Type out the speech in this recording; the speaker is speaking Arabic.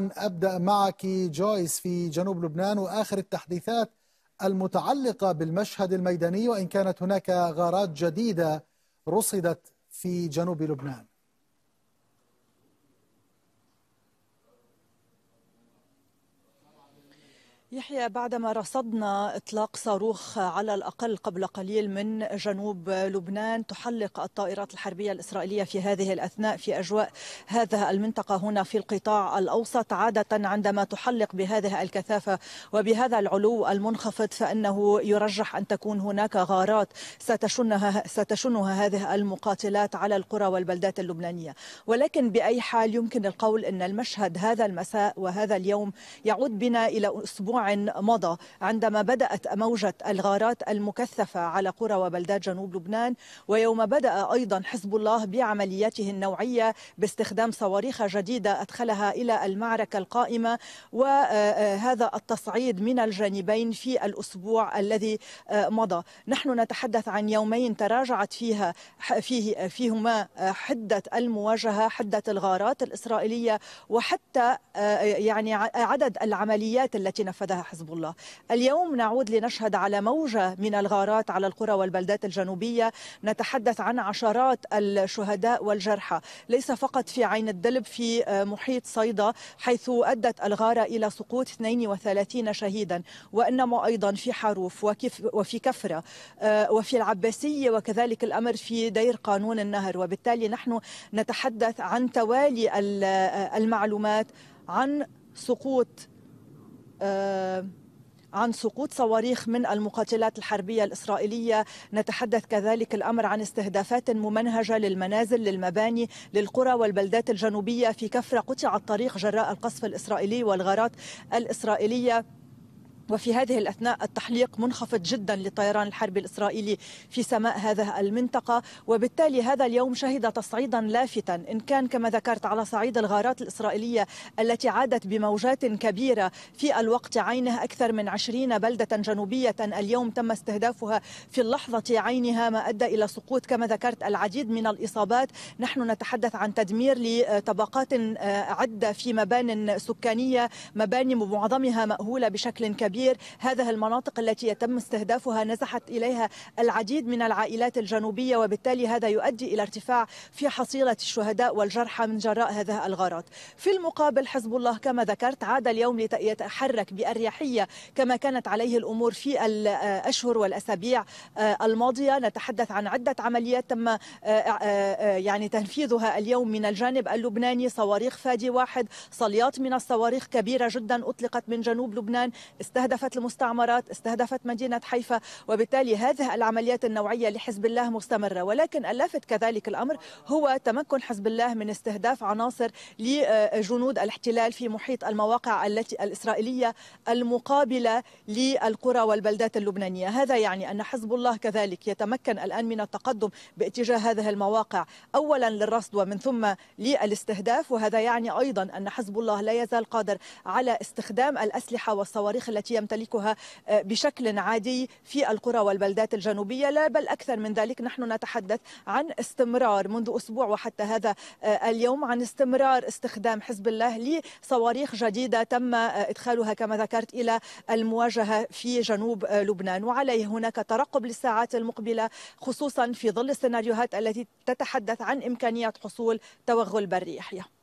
أبدأ معك جويس في جنوب لبنان وآخر التحديثات المتعلقة بالمشهد الميداني وإن كانت هناك غارات جديدة رصدت في جنوب لبنان يحيى بعدما رصدنا اطلاق صاروخ على الاقل قبل قليل من جنوب لبنان تحلق الطائرات الحربيه الاسرائيليه في هذه الاثناء في اجواء هذا المنطقه هنا في القطاع الاوسط عاده عندما تحلق بهذه الكثافه وبهذا العلو المنخفض فانه يرجح ان تكون هناك غارات ستشنها ستشنها هذه المقاتلات على القرى والبلدات اللبنانيه ولكن باي حال يمكن القول ان المشهد هذا المساء وهذا اليوم يعود بنا الى اسبوع مضى عندما بدأت موجة الغارات المكثفة على قرى وبلدات جنوب لبنان ويوم بدأ أيضا حزب الله بعملياته النوعية باستخدام صواريخ جديدة أدخلها إلى المعركة القائمة وهذا آه، آه، التصعيد من الجانبين في الأسبوع الذي آه، مضى نحن نتحدث عن يومين تراجعت فيها فيه فيهما حدة المواجهة حدة الغارات الإسرائيلية وحتى يعني عدد العمليات التي نفذ نفذها حزب الله اليوم نعود لنشهد على موجة من الغارات على القرى والبلدات الجنوبية نتحدث عن عشرات الشهداء والجرحى ليس فقط في عين الدلب في محيط صيدا حيث أدت الغارة إلى سقوط 32 شهيدا وإنما أيضا في حروف وفي كفرة آه، وفي العباسية وكذلك الأمر في دير قانون النهر وبالتالي نحن نتحدث عن توالي المعلومات عن سقوط آه، عن سقوط صواريخ من المقاتلات الحربية الإسرائيلية نتحدث كذلك الأمر عن استهدافات ممنهجة للمنازل للمباني للقرى والبلدات الجنوبية في كفر قطع الطريق جراء القصف الإسرائيلي والغارات الإسرائيلية وفي هذه الأثناء التحليق منخفض جدا للطيران الحربي الإسرائيلي في سماء هذه المنطقة وبالتالي هذا اليوم شهد تصعيدا لافتا إن كان كما ذكرت على صعيد الغارات الإسرائيلية التي عادت بموجات كبيرة في الوقت عينه أكثر من عشرين بلدة جنوبية اليوم تم استهدافها في اللحظة عينها ما أدى إلى سقوط كما ذكرت العديد من الإصابات نحن نتحدث عن تدمير لطبقات عدة في مبان سكانية مباني معظمها مأهولة بشكل كبير كبير هذه المناطق التي يتم استهدافها نزحت إليها العديد من العائلات الجنوبية وبالتالي هذا يؤدي إلى ارتفاع في حصيلة الشهداء والجرحى من جراء هذه الغارات في المقابل حزب الله كما ذكرت عاد اليوم ليتحرك بأريحية كما كانت عليه الأمور في الأشهر والأسابيع الماضية نتحدث عن عدة عمليات تم آه، آه، آه، يعني تنفيذها اليوم من الجانب اللبناني صواريخ فادي واحد صليات من الصواريخ كبيرة جدا أطلقت من جنوب لبنان استهدف استهدفت المستعمرات استهدفت مدينة حيفا وبالتالي هذه العمليات النوعية لحزب الله مستمرة ولكن اللافت كذلك الأمر هو تمكن حزب الله من استهداف عناصر لجنود الاحتلال في محيط المواقع التي الإسرائيلية المقابلة للقرى والبلدات اللبنانية هذا يعني أن حزب الله كذلك يتمكن الآن من التقدم باتجاه هذه المواقع أولا للرصد ومن ثم للاستهداف وهذا يعني أيضا أن حزب الله لا يزال قادر على استخدام الأسلحة والصواريخ التي يمتلكها آه، بشكل عادي في القرى والبلدات الجنوبية لا بل أكثر من ذلك نحن نتحدث عن استمرار منذ أسبوع وحتى هذا آه، اليوم عن استمرار استخدام حزب الله لصواريخ جديدة تم آه، إدخالها كما ذكرت إلى المواجهة في جنوب لبنان وعليه هناك ترقب للساعات المقبلة خصوصا في ظل السيناريوهات التي تتحدث عن إمكانية حصول توغل بري يحيى